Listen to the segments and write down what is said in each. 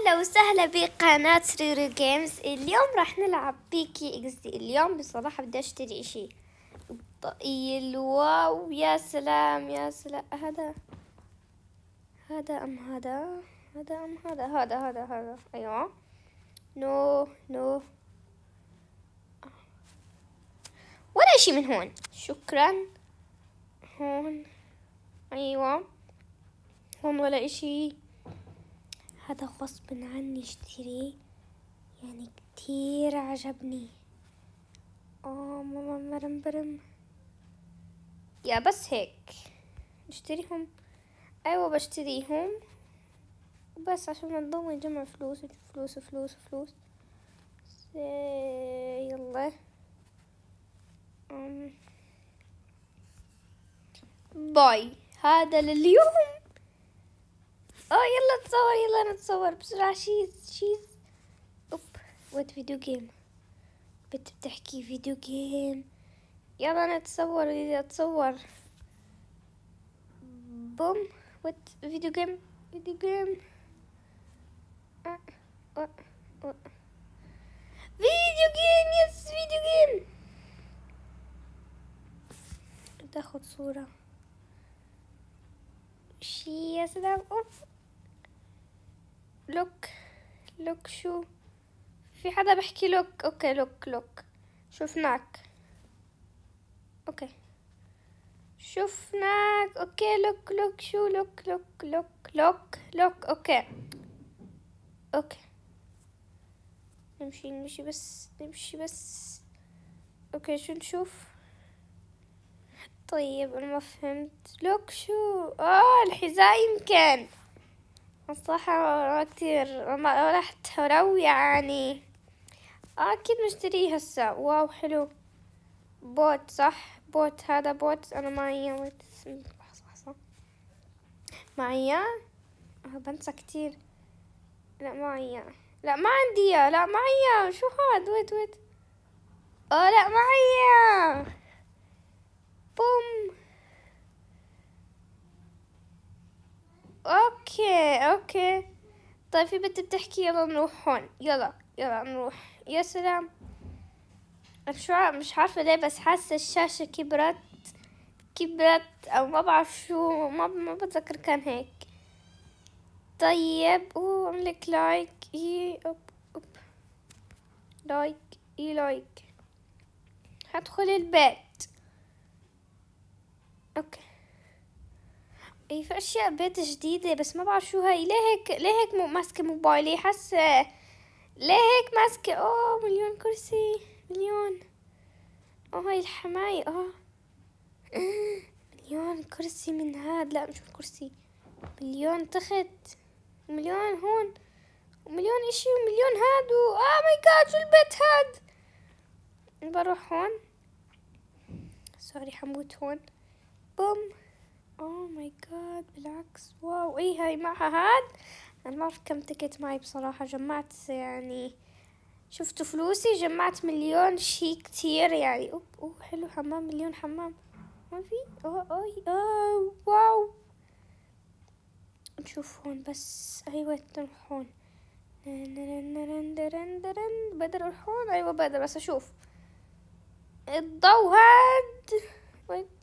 أهلا وسهلا بقناة ريرو جيمز اليوم راح نلعب بيكي اكس دي اليوم بصراحة بدي اشتري اشي الواو واو يا سلام يا سلام هذا هذا ام هذا هذا ام هذا هذا هذا هذا ايوه نو نو ولا اشي من هون شكرا هون ايوه هون ولا اشي هذا غصب عني اشتريه يعني كتير عجبني اه ماما مرم برم يا بس هيك نشتريهم ايوه بشتريهم بس عشان نضل نجمع فلوس فلوس فلوس فلوس يلا باي هذا لليوم اه يلا نتصور يلا نتصور بسرعة شيز شيز اوب وات فيديو جيم بنت بتحكي فيديو جيم يلا نتصور يلا نتصور بوم وات فيديو جيم فيديو جيم فيديو جيم يس فيديو جيم تاخد صورة شي يا سلام اوف لوك لوك شو في حدا بحكي لوك اوكي لوك لوك شفناك اوكي شفناك اوكي لوك لوك شو لوك لوك لوك لوك لوك اوكي اوكي نمشي نمشي بس نمشي بس اوكي شو نشوف طيب انا ما فهمت لوك شو اه الحذاء يمكن الصحة كتير ما رحت ولو يعني أكيد مشتري هسا واو حلو بوت صح بوت هذا بوت أنا معي معي آه، بنسى كتير لا معي لا ما عندي لا معي شو هاد ويت ويت اه لا معي بوم اوكي اوكي طيب في بنت بتحكي يلا نروح هون يلا يلا نروح يا سلام مش مش عارفة ليه بس حاسة الشاشة كبرت كبرت او ما بعرف شو ما ما بتذكر كان هيك طيب او املك لايك اي اوب اوب لايك اي لايك هدخل البيت اوكي اي في اشياء بيت جديدة بس ما بعرف شو هاي ليه هيك ليه هيك ماسكة موبايلي حاسة ليه هيك ماسكة اوه مليون كرسي مليون اوه هاي الحماية اوه مليون كرسي من هاد لا مش كرسي مليون تخت ومليون هون ومليون اشي ومليون هاد و اه ماي جاد شو البيت هاد بروح هون سوري حموت هون بوم اوه ماي جاد بالعكس واو اي هاي معها هاد انا ما اعرف كم تكت معي بصراحة جمعت يعني شفتوا فلوسي جمعت مليون شي كتير يعني اوب اوه حلو حمام مليون حمام ما في اوه اوه واو نشوف هون بس ايوه هون بدر الحون ايوه بدر بس اشوف الضو هاد oh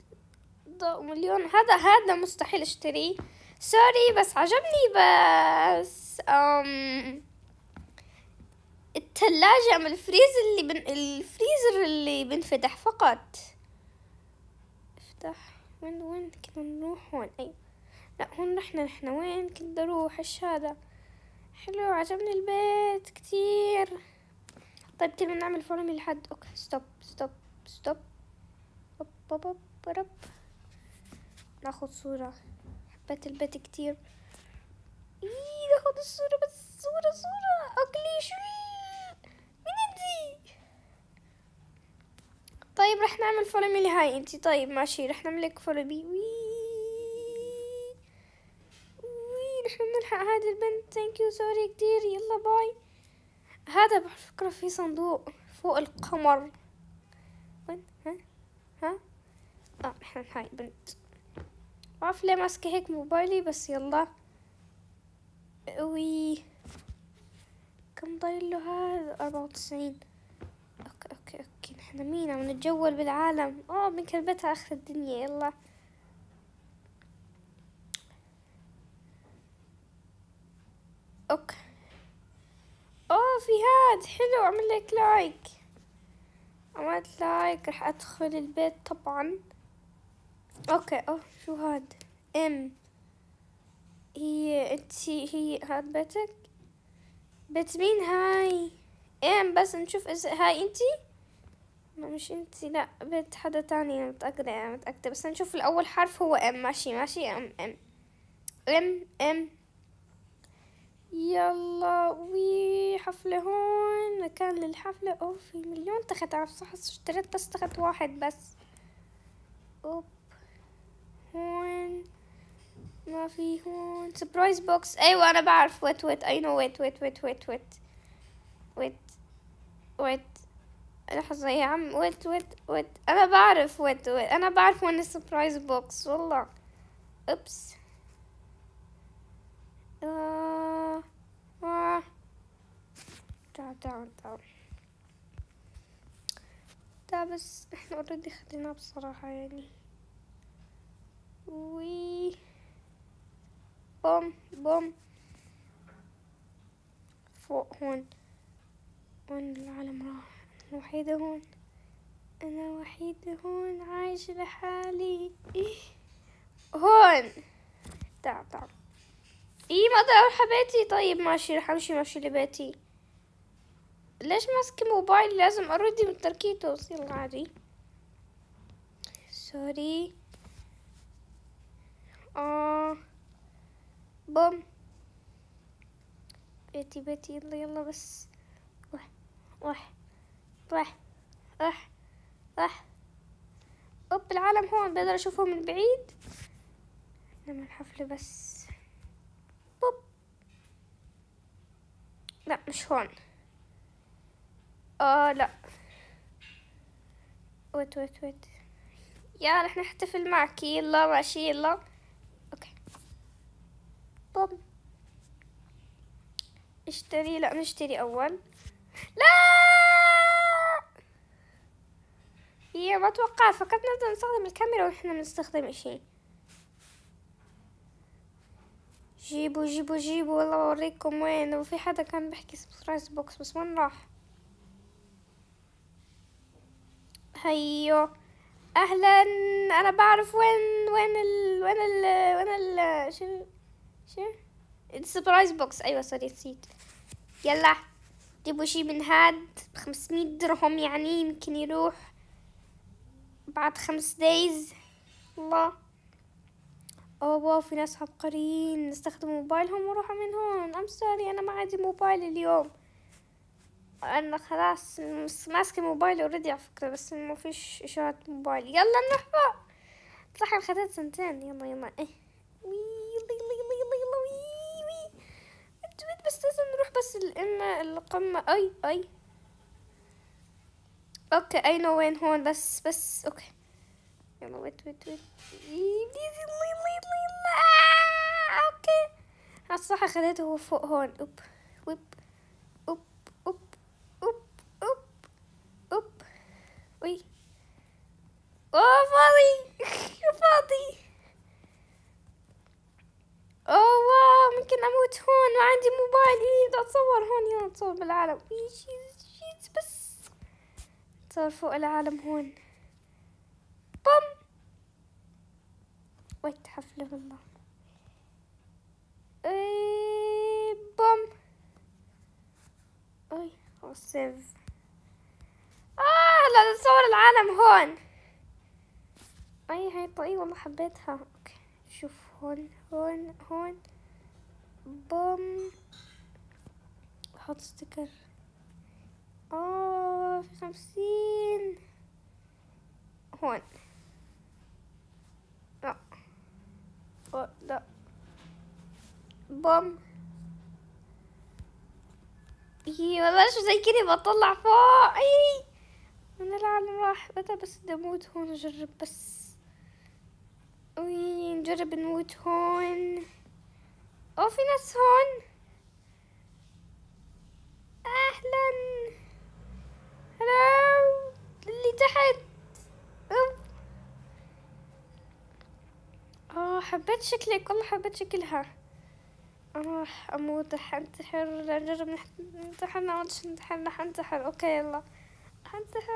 وضفدع ومليون هذا هذا مستحيل اشتريه سوري بس عجبني بس أم الثلاجة أم الفريز اللي بن... الفريزر اللي بنفتح فقط افتح وين وين كنا نروح هون أيوة لا هون رحنا نحن وين كنت أروح إيش هذا حلو عجبني البيت كتير طيب تبي نعمل فورمي لحد اوكي ستوب ستوب ستوب هوب هوب ناخد صورة حبيت البيت كتير ايه ناخد الصورة بس صورة صورة اقلي شو مين انتي طيب رح نعمل فولو مي لهاي انتي طيب ماشي رح فولو مي فولو بي نحن بنلحق هذه البنت ثانك يو سوري كتير يلا باي هذا بفكره في صندوق فوق القمر وين ها ها اه احنا هاي بنت واقف ليه ماسكة هيك موبايلي بس يلا وي كم ضايل له هذا أربعة وتسعين اوكي اوكي اوكي نحن مين عم نتجول بالعالم اوه من كلبتها اخر الدنيا يلا اوكي اوه في هاد حلو عمل لك لايك عملت لايك رح ادخل البيت طبعا اوكي اوه شو هاد ام هي انتي هي هاد بيتك بيت مين هاي ام بس نشوف اذا هاي انتي مش انتي لا بيت حدا تاني انا متأكدة متأكدة بس نشوف الاول حرف هو ام ماشي ماشي ام ام ام ام يلا وي حفلة هون مكان للحفلة اوه في مليون تخت عرف صح اشتريت بس تخت واحد بس اوب هون ما في هون سبرايز بوكس ايوه انا بعرف ويت ويت اي نو ويت ويت ويت ويت ويت ويت ويت لحظة يا عم ويت ويت ويت انا بعرف ويت ويت انا بعرف وين السبرايز بوكس والله اوبس آه. آه. تعال تعال تعال تعال بس احنا اوريدي خدناه بصراحة يعني وي بوم بوم فوق هون هون العالم راح أنا وحيدة هون أنا وحيدة هون عايش لحالي إيه. هون تعب تعب إيه ما أقدر أروح بيتي طيب ماشي رح أمشي ماشي لبيتي ليش ماسكة موبايل لازم أردي من تركيته يلا عادي سوري بوم بيتي بيتي يلا يلا بس روح روح روح روح روح اوب العالم هون بقدر اشوفه من بعيد نعمل حفلة بس بوب لا مش هون اه لا ويت ويت ويت يا رح نحتفل معك يلا ماشي يلا طب اشتري لا نشتري اول لا هي ما توقع فقط نبدأ نستخدم الكاميرا واحنا نستخدم اشي جيبوا جيبوا جيبوا والله اوريكم وين وفي حدا كان بحكي سبرايز بوكس بس وين راح هيو اهلا انا بعرف وين وين ال وين ال وين ال شنو شو سبرايز بوكس ايوه سوري نسيت يلا جيبوا شي من هاد بخمسمية درهم يعني يمكن يروح بعد خمس دايز الله اوه واو في ناس عبقريين استخدموا موبايلهم وروحوا من هون ام سوري انا ما عندي موبايل اليوم انا خلاص ماسكه موبايلي اوريدي على فكره بس ما فيش اشارات موبايل يلا نروح بقى صح الخدات سنتين يلا يلا ايه نروح بس لان القمة أي أي أوكي أي نو وين هون بس بس أوكي يلا ويت ويت ويت بليز الله الله الله أوكي الصحة خليته هو فوق هون أوب ويب أوب أوب أوب أوب أوب وي أوه فاضي فاضي موت هون وعندي موبايل ايه بدي اتصور هون يلا اتصور بالعالم ايه شيز بس نتصور فوق العالم هون بوم ويت حفلة والله ايه بوم اي خلص اه لا تصور العالم هون اي هاي طيب والله حبيتها اوكي شوف هون هون هون بوم احط ستيكر اه في خمسين هون لا لا بوم ايه والله شو زي كده بطلع فوق اي من العالم راح بدأ بس بدي اموت هون اجرب بس وين نجرب نموت هون أو في ناس هون أهلا هلاو اللي تحت أوب. حبيت شكلك والله حبيت شكلها اه اموت حنتحر اجرب ننتحر اول شي ننتحر راح انتحر اوكي يلا حنتحر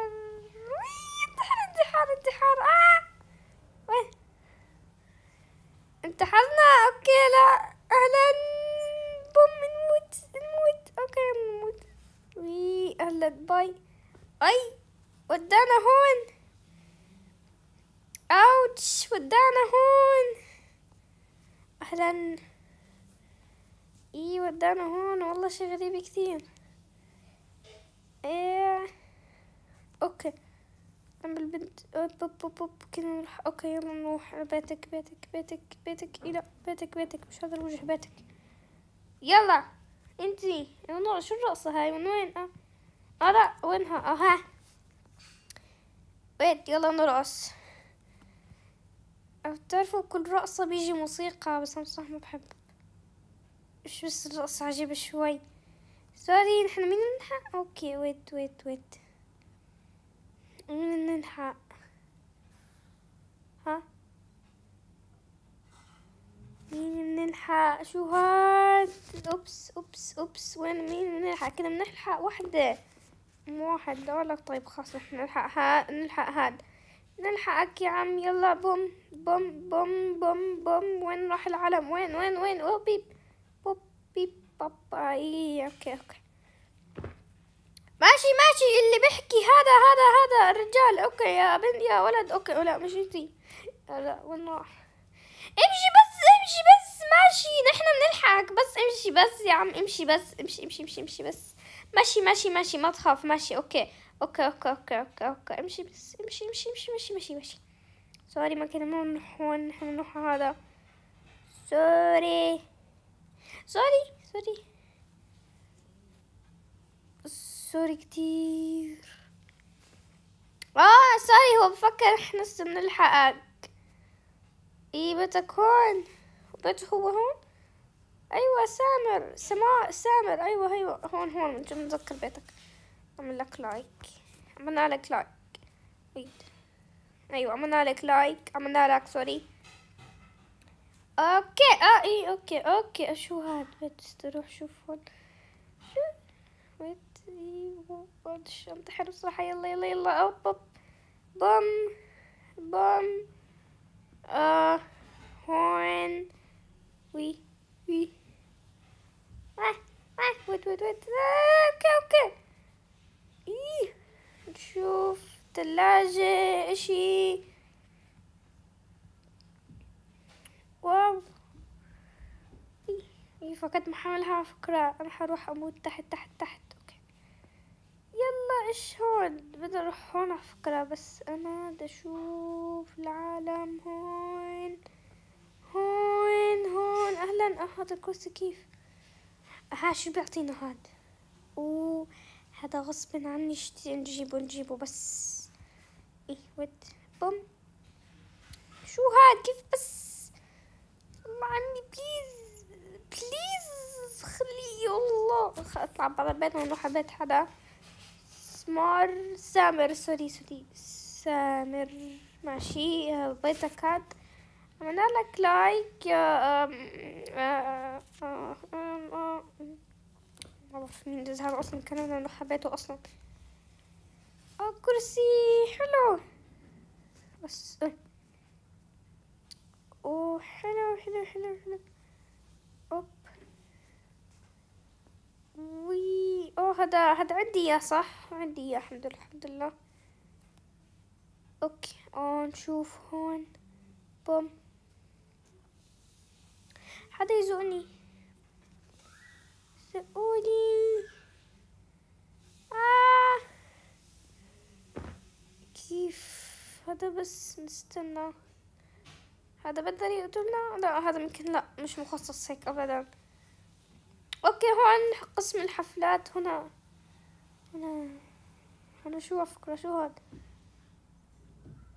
انتحر انتحر انتحر اه وين انتحرنا اوكي لا اهلا بوم نموت نموت اوكي نموت وي اهلا باي اي ودانا هون اوتش ودانا هون اهلا اي ودانا هون والله شي غريب كثير ايه اوكي لما البنت بوب بوب بوب كده نروح اوكي يلا نروح بيتك بيتك بيتك بيتك إلى بيتك بيتك مش هذا الوجه بيتك يلا انتي منوع شو الرقصة هاي من وين اه اه لا وينها اه ها بيت يلا نرقص بتعرفوا كل رقصة بيجي موسيقى بس أنا صح ما بحب مش بس الرقصة عجيبة شوي سوري نحن مين نحن اوكي ويت ويت ويت من الحق ها مين بنلحق شو هاد اوبس اوبس اوبس وين مين بنلحق كده بنلحق وحدة مو واحد لا طيب خلاص احنا نلحق هاد نلحق هاد نلحقك يا عم يلا بوم بوم بوم بوم بوم وين راح العلم وين وين وين او بيب بوب بيب بابا ايه اوكي اوكي ماشي ماشي اللي بيحكي هذا هذا هذا الرجال اوكي يا بنت يا ولد اوكي ولا مش انتي لا وين راح امشي بس امشي بس ماشي نحن بنلحق بس امشي بس يا عم امشي بس امشي امشي امشي امشي بس ماشي ماشي ماشي ما تخاف ماشي اوكي اوكي اوكي اوكي اوكي, أوكي. امشي بس امشي امشي امشي ماشي ماشي ماشي سوري ما كنا نروح هون نحن بنروح هذا سوري سوري سوري سوري كتير اه سوري هو بفكر احنا بنلحقك ايه بيتك هون بيته هو هون ايوه سامر سماء سامر ايوه ايوه هون هون من جنب متذكر بيتك عمل لك لايك عملنا لك لايك ايوه عملنا لك لايك عملنا لك سوري اوكي اه ايه اوكي اوكي شو هاد بس تروح شوف هون ايوه الشنطة حلو صح يلا يلا يلا اوب اوب بام بام آه هون وي وي آه آه وات وات وات آه، اوكي اوكي إيه. نشوف ثلاجة اشي واو إيه. إيه فقد محاولها فكرة انا حروح اموت تحت تحت تحت بدي اروح هون على فكرة بس انا بدي اشوف العالم هون هون هون اهلا اه هذا الكرسي كيف ها آه، شو بيعطينا هاد اوه هذا غصب عني نجيبه نجيبه بس ايه ود بوم شو هاد كيف بس الله عني بليز بليز خليه الله اطلع برا بيت ونروح على بيت حدا مسمار سامر سوري سوري سامر ماشي آه، بغيت هكاد عملنا لك لايك آه، آه، ما بعرف مين ده زهر اصلا كان ده انا حبيته اصلا اه كرسي حلو بس اوه حلو حلو حلو حلو اوكي وي اوه هذا هذا عندي اياه صح عندي اياه الحمد لله الحمد لله اوكي اوه نشوف هون بوم حدا يزقني زقوني آه. كيف هذا بس نستنى هذا بقدر يقتلنا لا هذا ممكن لا مش مخصص هيك ابدا اوكي هو عن قسم الحفلات هنا هنا هنا شو فكرة شو هاد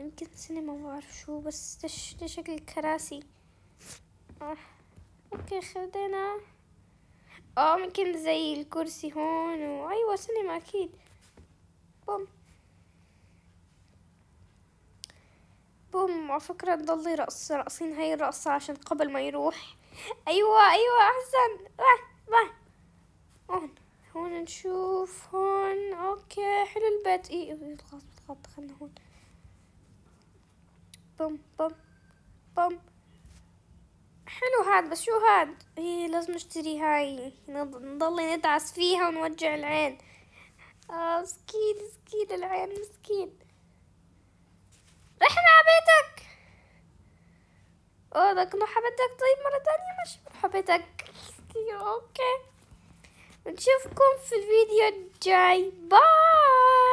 يمكن سينما ما بعرف شو بس ده شكل كراسي آه. اوكي خدنا اه ممكن زي الكرسي هون وايوه سينما اكيد بوم بوم على فكرة تضلي رقص رقصين هاي الرقصة عشان قبل ما يروح أيوة أيوة أحسن آه. باي هون هون نشوف هون اوكي حلو البيت اي خلاص بتغطى خلنا هون بوم بوم بوم حلو هاد بس شو هاد هي لازم نشتري هاي نضل ندعس فيها ونوجع العين آه مسكين مسكين العين مسكين رحنا بيتك اوه ذاك مرحبا طيب مرة تانية ماشي مرحبا بيتك video. Okay. Until come for the video, Jay. Bye.